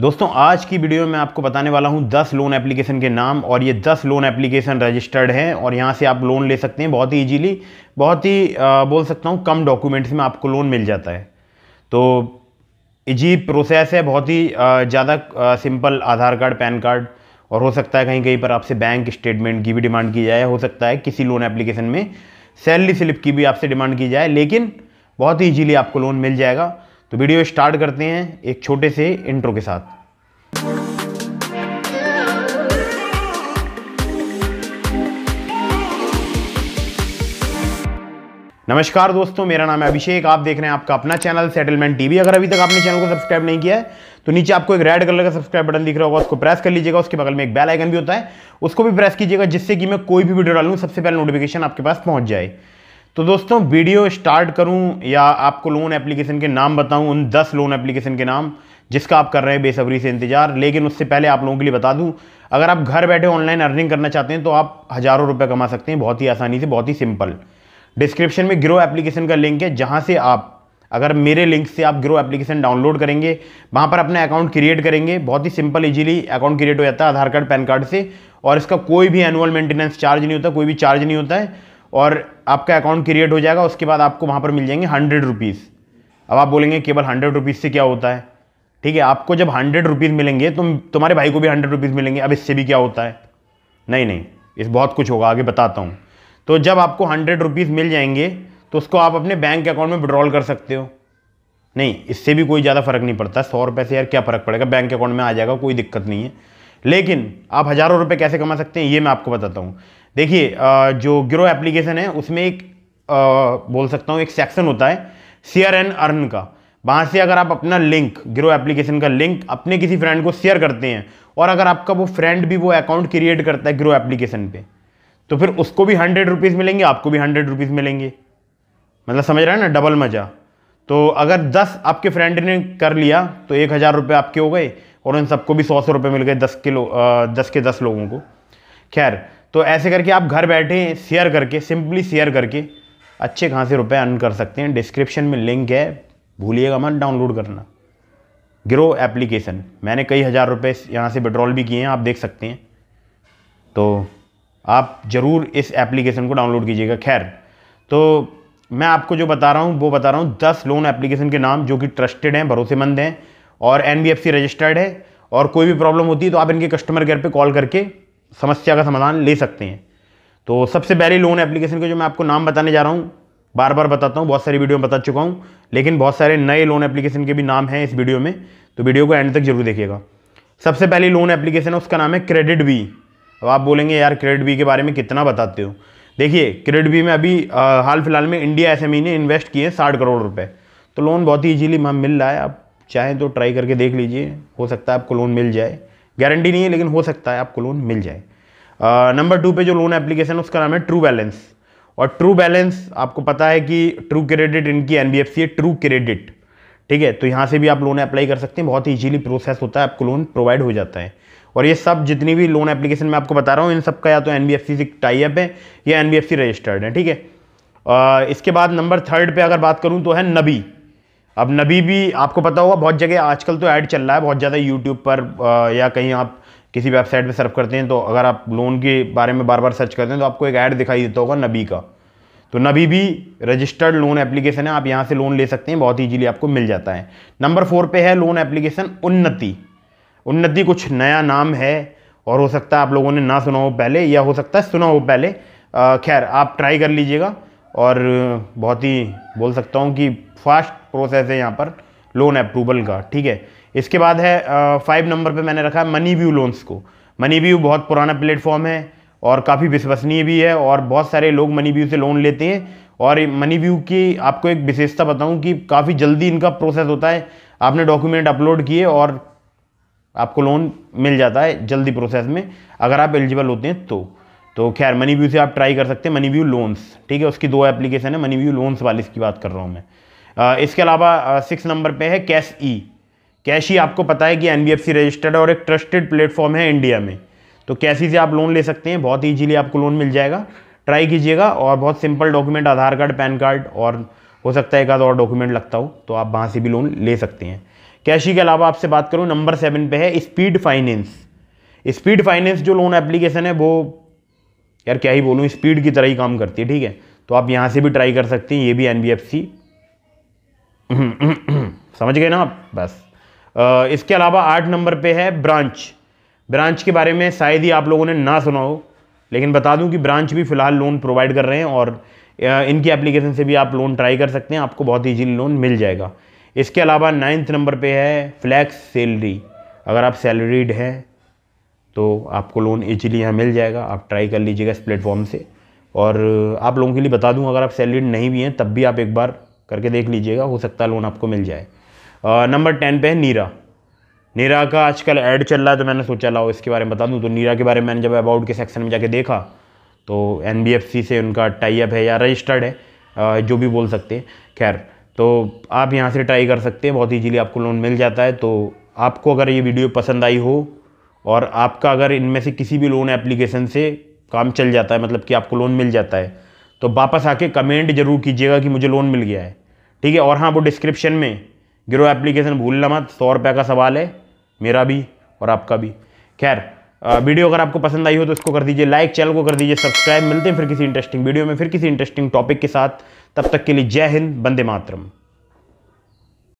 दोस्तों आज की वीडियो में आपको बताने वाला हूं 10 लोन एप्लीकेशन के नाम और ये 10 लोन एप्लीकेशन रजिस्टर्ड हैं और यहाँ से आप लोन ले सकते हैं बहुत ही इजीली बहुत ही बोल सकता हूँ कम डॉक्यूमेंट्स में आपको लोन मिल जाता है तो इजी प्रोसेस है बहुत ही ज़्यादा simple Aadhaar card PAN card और हो सकता है कहीं कहीं पर आपसे बैंक स्टेटमेंट की भी डिमांड की जाए हो सकता है किसी लोन एप्लीकेशन में सैलरी स्लिप की भी आपसे डिमांड की जाए लेकिन बहुत ही ईजीली आपको लोन मिल जाएगा तो वीडियो स्टार्ट करते हैं एक छोटे से इंट्रो के साथ नमस्कार दोस्तों मेरा नाम है अभिषेक आप देख रहे हैं आपका अपना चैनल सेटलमेंट टीवी अगर अभी तक आपने चैनल को सब्सक्राइब नहीं किया है तो नीचे आपको एक रेड कलर का सब्सक्राइब बटन दिख रहा होगा उसको प्रेस कर लीजिएगा उसके बगल में एक बेल आइकन भी होता है उसको भी प्रेस कीजिएगा जिससे कि मैं कोई भी वीडियो डालूँ सबसे पहले नोटिफिकेशन आपके पास पहुंच जाए तो दोस्तों वीडियो स्टार्ट करूं या आपको लोन एप्लीकेशन के नाम बताऊं उन 10 लोन एप्लीकेशन के नाम जिसका आप कर रहे हैं बेसब्री से इंतजार लेकिन उससे पहले आप लोगों के लिए बता दूं अगर आप घर बैठे ऑनलाइन अर्निंग करना चाहते हैं तो आप हज़ारों रुपये कमा सकते हैं बहुत ही आसानी से बहुत ही सिंपल डिस्क्रिप्शन में ग्रो एप्लीकेशन का लिंक है जहाँ से आप अगर मेरे लिंक से आप ग्रो एप्लीकेशन डाउनलोड करेंगे वहाँ पर अपना अकाउंट क्रिएट करेंगे बहुत ही सिंपल इजीली अकाउंट क्रिएट हो जाता है आधार कार्ड पैन कार्ड से और इसका कोई भी एनुअल मेंटेनेंस चार्ज नहीं होता कोई भी चार्ज नहीं होता है और आपका अकाउंट क्रिएट हो जाएगा उसके बाद आपको वहाँ पर मिल जाएंगे हंड्रेड रुपीज़ अब आप बोलेंगे केवल हंड्रेड रुपीज़ से क्या होता है ठीक है आपको जब हंड्रेड रुपीज़ मिलेंगे तो तुम्हारे भाई को भी हंड्रेड रुपीज़ मिलेंगे अब इससे भी क्या होता है नहीं नहीं इस बहुत कुछ होगा आगे बताता हूँ तो जब आपको हंड्रेड रुपीज़ मिल जाएंगे तो उसको आप अपने बैंक अकाउंट में विड्रॉल कर सकते हो नहीं इससे भी कोई ज़्यादा फ़र्क नहीं पड़ता सौ रुपये से यार क्या फ़र्क पड़ेगा बैंक अकाउंट में आ जाएगा कोई दिक्कत नहीं है लेकिन आप हज़ारों रुपये कैसे कमा सकते हैं ये मैं आपको बताता हूँ देखिए जो ग्रो एप्लीकेशन है उसमें एक आ, बोल सकता हूँ एक सेक्शन होता है शेयर एंड अर्न का वहाँ से अगर आप अपना लिंक गिरो एप्लीकेशन का लिंक अपने किसी फ्रेंड को शेयर करते हैं और अगर आपका वो फ्रेंड भी वो अकाउंट क्रिएट करता है ग्रो एप्लीकेशन पे तो फिर उसको भी हंड्रेड रुपीज़ मिलेंगे आपको भी हंड्रेड रुपीज़ मिलेंगे मतलब समझ रहे हैं ना डबल मज़ा तो अगर दस आपके फ्रेंड ने कर लिया तो एक हज़ार रुपये आपके हो गए और उन सबको भी सौ सौ रुपये मिल गए दस किलो दस के दस लोगों को खैर तो ऐसे करके आप घर बैठे शेयर करके सिंपली शेयर करके अच्छे खासे रुपए अर्न कर सकते हैं डिस्क्रिप्शन में लिंक है भूलिएगा मत डाउनलोड करना ग्रो एप्लीकेशन मैंने कई हज़ार रुपये यहाँ से विड्रॉल भी किए हैं आप देख सकते हैं तो आप ज़रूर इस एप्लीकेशन को डाउनलोड कीजिएगा खैर तो मैं आपको जो बता रहा हूँ वो बता रहा हूँ दस लोन एप्लीकेशन के नाम जो कि ट्रस्टेड हैं भरोसेमंद हैं और एन रजिस्टर्ड है और कोई भी प्रॉब्लम होती है तो आप इनके कस्टमर केयर पर कॉल करके समस्या का समाधान ले सकते हैं तो सबसे पहले लोन एप्लीकेशन के जो मैं आपको नाम बताने जा रहा हूँ बार बार बताता हूँ बहुत सारी वीडियो में बता चुका हूँ लेकिन बहुत सारे नए लोन एप्लीकेशन के भी नाम हैं इस वीडियो में तो वीडियो को एंड तक जरूर देखिएगा सबसे पहली लोन एप्लीकेशन है उसका नाम है क्रेडिट बी अब आप बोलेंगे यार क्रेडिट बी के बारे में कितना बताते हो देखिए क्रेडिट बी में अभी आ, हाल फिलहाल में इंडिया एस e ने इन्वेस्ट किए हैं साठ करोड़ रुपये तो लोन बहुत ही ईजिली मिल रहा है आप चाहें तो ट्राई करके देख लीजिए हो सकता है आपको लोन मिल जाए गारंटी नहीं है लेकिन हो सकता है आपको लोन मिल जाए नंबर टू पे जो लोन एप्लीकेशन है उसका नाम है ट्रू बैलेंस और ट्रू बैलेंस आपको पता है कि ट्रू क्रेडिट इनकी एन है ट्रू क्रेडिट ठीक है तो यहाँ से भी आप लोन अप्लाई कर सकते हैं बहुत ही ईजीली प्रोसेस होता है आपको लोन प्रोवाइड हो जाता है और ये सब जितनी भी लोन एप्लीकेशन मैं आपको बता रहा हूँ इन सब का या तो एन से टाइप है या एन रजिस्टर्ड है ठीक है इसके बाद नंबर थर्ड पे अगर बात करूँ तो है नबी अब नबी भी आपको पता होगा बहुत जगह आजकल तो ऐड चल रहा है बहुत ज़्यादा यूट्यूब पर या कहीं आप किसी वेबसाइट पे सर्व करते हैं तो अगर आप लोन के बारे में बार बार सर्च करते हैं तो आपको एक ऐड दिखाई देता होगा नबी का तो नबी भी रजिस्टर्ड लोन एप्लीकेशन है आप यहाँ से लोन ले सकते हैं बहुत ईजीली आपको मिल जाता है नंबर फोर पर है लोन एप्लीकेशन उन्नति उन्नति कुछ नया नाम है और हो सकता है आप लोगों ने ना सुना हो पहले या हो सकता है सुना हो पहले खैर आप ट्राई कर लीजिएगा और बहुत ही बोल सकता हूँ कि फास्ट प्रोसेस है यहाँ पर लोन अप्रूवल का ठीक है इसके बाद है फाइव नंबर पे मैंने रखा है मनी व्यू लोन्स को मनी व्यू बहुत पुराना प्लेटफॉर्म है और काफ़ी विश्वसनीय भी है और बहुत सारे लोग मनी व्यू से लोन लेते हैं और मनी व्यू की आपको एक विशेषता बताऊं कि काफ़ी जल्दी इनका प्रोसेस होता है आपने डॉक्यूमेंट अपलोड किए और आपको लोन मिल जाता है जल्दी प्रोसेस में अगर आप एलिजिबल होते हैं तो तो खैर मनी व्यू से आप ट्राई कर सकते हैं मनी व्यू लोन्स ठीक है उसकी दो एप्लीकेशन है मनी व्यू लोन्स वाली इसकी बात कर रहा हूँ मैं इसके अलावा सिक्स नंबर पे है कैश ई कैश ई आपको पता है कि एन रजिस्टर्ड है और एक ट्रस्टेड प्लेटफॉर्म है इंडिया में तो कैसी e से आप लोन ले सकते हैं बहुत ईजीली आपको लोन मिल जाएगा ट्राई कीजिएगा और बहुत simple document Aadhaar card PAN card और हो सकता है एक और डॉक्यूमेंट लगता हो तो आप वहाँ से भी लोन ले सकते हैं कैशी e के अलावा आपसे बात करूँ नंबर सेवन पे है स्पीड फाइनेंस स्पीड फाइनेंस जो लोन एप्लीकेशन है वो यार क्या ही बोलूँ स्पीड की तरह ही काम करती है ठीक है तो आप यहाँ से भी ट्राई कर सकते हैं ये भी एन समझ गए ना आप बस इसके अलावा आठ नंबर पे है ब्रांच ब्रांच के बारे में शायद ही आप लोगों ने ना सुना हो लेकिन बता दूं कि ब्रांच भी फ़िलहाल लोन प्रोवाइड कर रहे हैं और इनकी एप्लीकेशन से भी आप लोन ट्राई कर सकते हैं आपको बहुत ईजीली लोन मिल जाएगा इसके अलावा नाइन्थ नंबर पे है फ्लैक्स सैलरी अगर आप सैलरीड हैं तो आपको लोन ईजिली यहाँ मिल जाएगा आप ट्राई कर लीजिएगा इस प्लेटफॉर्म से और आप लोगों के लिए बता दूँ अगर आप सैलरीड नहीं भी हैं तब भी आप एक बार करके देख लीजिएगा हो सकता है लोन आपको मिल जाए नंबर टेन पे है नीरा नीरा का आजकल ऐड चल रहा है तो मैंने सोचा लाओ इसके बारे में बता दूँ तो नीरा के बारे में मैंने जब अबाउट के सेक्शन में जाके देखा तो एन से उनका टाइप है या रजिस्टर्ड है जो भी बोल सकते हैं खैर तो आप यहाँ से ट्राई कर सकते हैं बहुत ईजीली आपको लोन मिल जाता है तो आपको अगर ये वीडियो पसंद आई हो और आपका अगर इनमें से किसी भी लोन एप्लीकेशन से काम चल जाता है मतलब कि आपको लोन मिल जाता है तो वापस आके कमेंट जरूर कीजिएगा कि मुझे लोन मिल गया है ठीक है और हाँ वो डिस्क्रिप्शन में गिरो एप्लीकेशन भूलना मत सौ रुपये का सवाल है मेरा भी और आपका भी खैर वीडियो अगर आपको पसंद आई हो तो इसको कर दीजिए लाइक चैनल को कर दीजिए सब्सक्राइब मिलते हैं फिर किसी इंटरेस्टिंग वीडियो में फिर किसी इंटरेस्टिंग टॉपिक के साथ तब तक के लिए जय हिंद बंदे मातरम